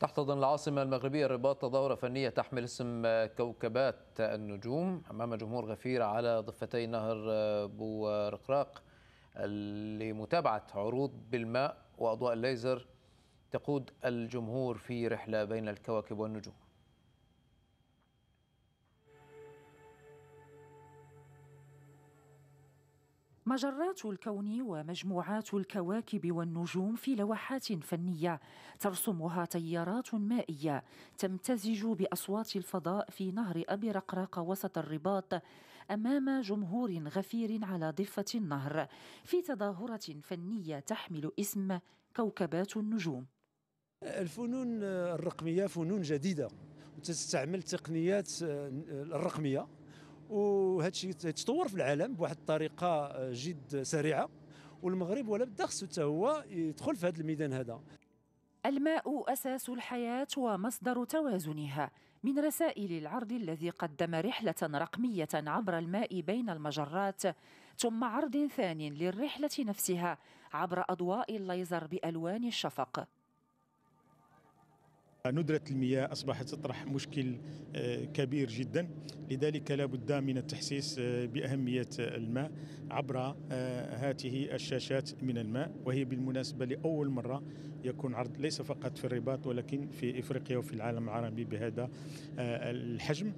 تحتضن العاصمة المغربية الرباط تظاهرة فنية تحمل اسم كوكبات النجوم أمام جمهور غفير على ضفتي نهر بورقراق لمتابعة عروض بالماء وأضواء الليزر تقود الجمهور في رحلة بين الكواكب والنجوم مجرات الكون ومجموعات الكواكب والنجوم في لوحات فنيه ترسمها تيارات مائيه تمتزج باصوات الفضاء في نهر ابرقراق وسط الرباط امام جمهور غفير على ضفه النهر في تظاهره فنيه تحمل اسم كوكبات النجوم الفنون الرقميه فنون جديده وتستعمل تقنيات الرقميه وهذا الشيء تطور في العالم بواحد الطريقه آه، جد سريعه والمغرب ولا بد خصو حتى هو يدخل في هذا الميدان هذا الماء اساس الحياه ومصدر توازنها من رسائل العرض الذي قدم رحله رقميه عبر الماء بين المجرات ثم عرض ثان للرحله نفسها عبر اضواء الليزر بالوان الشفق ندرة المياه أصبحت تطرح مشكل آه، كبير جدا لذلك لا بد من التحسيس آه، بأهمية الماء عبر آه، هاته الشاشات من الماء وهي بالمناسبة لأول مرة يكون عرض ليس فقط في الرباط ولكن في إفريقيا وفي العالم العربي بهذا الحجم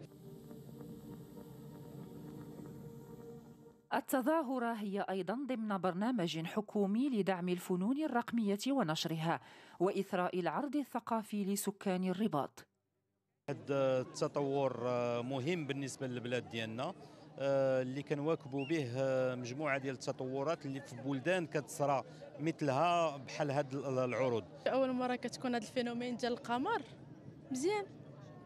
التظاهرة هي أيضا ضمن برنامج حكومي لدعم الفنون الرقمية ونشرها وإثراء العرض الثقافي لسكان الرباط هذا التطور مهم بالنسبة للبلاد ديالنا آه، اللي كنواكبوا به آه، مجموعه ديال التطورات اللي في بلدان كتصرى مثلها بحال هاد العروض اول مره كتكون هاد الفينومين ديال القمر مزيان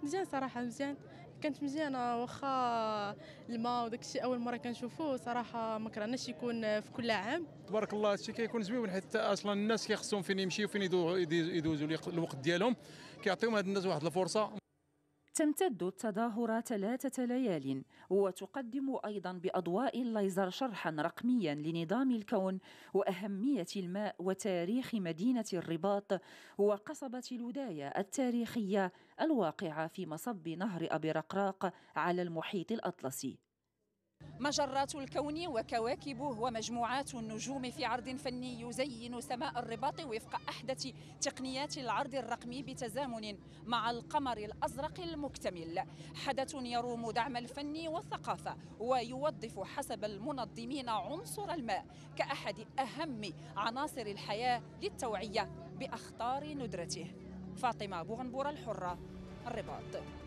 مزيان صراحه مزيان كانت مزيانه واخا الماء وداك الشيء اول مره كنشوفوه صراحه ما كرهناش يكون في كل عام تبارك الله هادشي كيكون زوين حيت اصلا الناس كيخصهم فين يمشيو فين يدوزوا الوقت ديالهم كيعطيهم هاد الناس واحد الفرصه تمتد التظاهرة ثلاثة ليال وتقدم أيضا بأضواء الليزر شرحا رقميا لنظام الكون وأهمية الماء وتاريخ مدينة الرباط وقصبة الوداية التاريخية الواقعة في مصب نهر أبي رقراق على المحيط الأطلسي مجرات الكون وكواكبه ومجموعات النجوم في عرض فني يزين سماء الرباط وفق أحدث تقنيات العرض الرقمي بتزامن مع القمر الأزرق المكتمل حدث يروم دعم الفن والثقافة ويوظف حسب المنظمين عنصر الماء كأحد أهم عناصر الحياة للتوعية بأخطار ندرته فاطمة بوغنبورة الحرة الرباط